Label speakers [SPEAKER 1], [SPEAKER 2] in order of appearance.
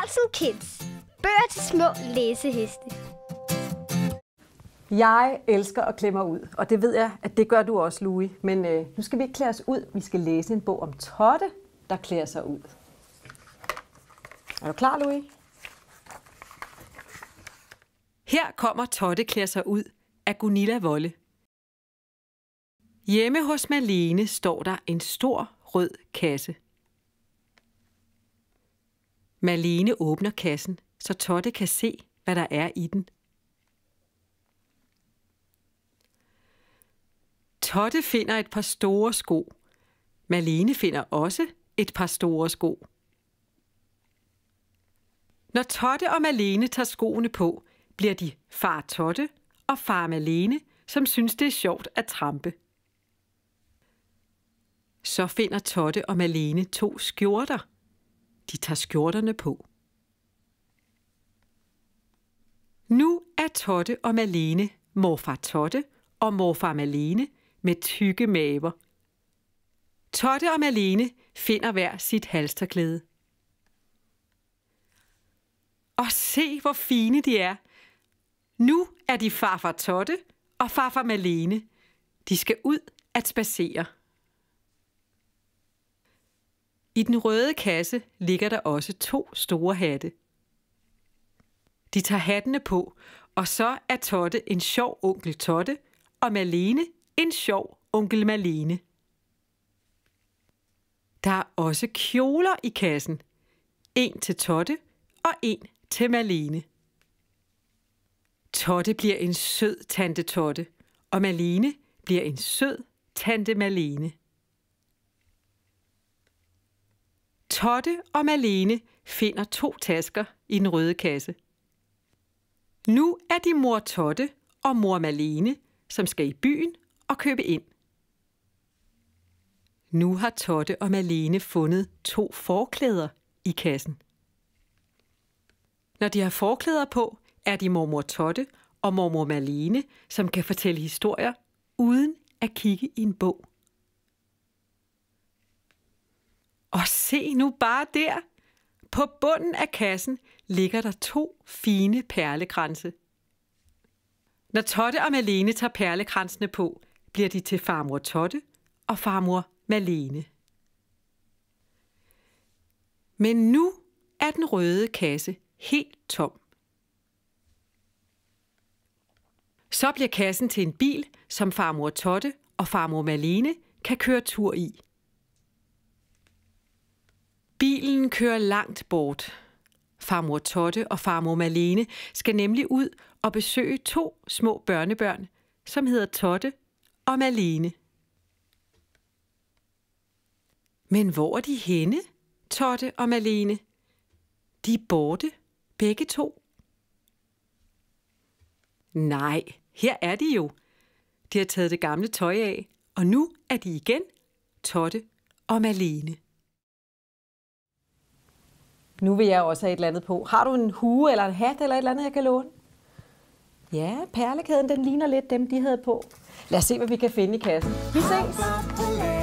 [SPEAKER 1] Carlsen Kids. Bøger til små læseheste. Jeg elsker at klemme ud, og det ved jeg, at det gør du også, Louis. Men øh, nu skal vi ikke klæde os ud. Vi skal læse en bog om Totte, der klæder sig ud. Er du klar, Louis? Her kommer Totte klæder sig ud af Gunilla Volle. Hjemme hos Malene står der en stor rød kasse. Malene åbner kassen, så Totte kan se, hvad der er i den. Totte finder et par store sko. Malene finder også et par store sko. Når Totte og Malene tager skoene på, bliver de far Totte og far Malene, som synes, det er sjovt at trampe. Så finder Totte og Malene to skjorter – de tager skjorterne på. Nu er Totte og Malene, morfar Totte og morfar Malene, med tykke maver. Totte og Malene finder hver sit halsterklæde. Og se, hvor fine de er. Nu er de farfar Totte og farfar Malene. De skal ud at spacere. I den røde kasse ligger der også to store hatte. De tager hattene på, og så er Totte en sjov onkel Totte, og Malene en sjov onkel Malene. Der er også kjoler i kassen. En til Totte og en til Malene. Totte bliver en sød tante Totte, og Malene bliver en sød tante Malene. Totte og Malene finder to tasker i den røde kasse. Nu er de mor Totte og mor Malene, som skal i byen og købe ind. Nu har Totte og Malene fundet to forklæder i kassen. Når de har forklæder på, er de mormor Totte og mormor Malene, som kan fortælle historier uden at kigge i en bog. Og se nu bare der. På bunden af kassen ligger der to fine perlekranse. Når Totte og Malene tager perlekransene på, bliver de til farmor Totte og farmor Malene. Men nu er den røde kasse helt tom. Så bliver kassen til en bil, som farmor Totte og farmor Malene kan køre tur i. Bilen kører langt bort. Farmor Totte og farmor Malene skal nemlig ud og besøge to små børnebørn, som hedder Totte og Malene. Men hvor er de henne, Totte og Malene? De er borte, begge to. Nej, her er de jo. De har taget det gamle tøj af, og nu er de igen Totte og Malene nu vil jeg også have et eller andet på. Har du en hue eller en hat eller et eller andet, jeg kan låne? Ja, perlekæden den ligner lidt dem, de havde på. Lad os se, hvad vi kan finde i kassen. Vi ses!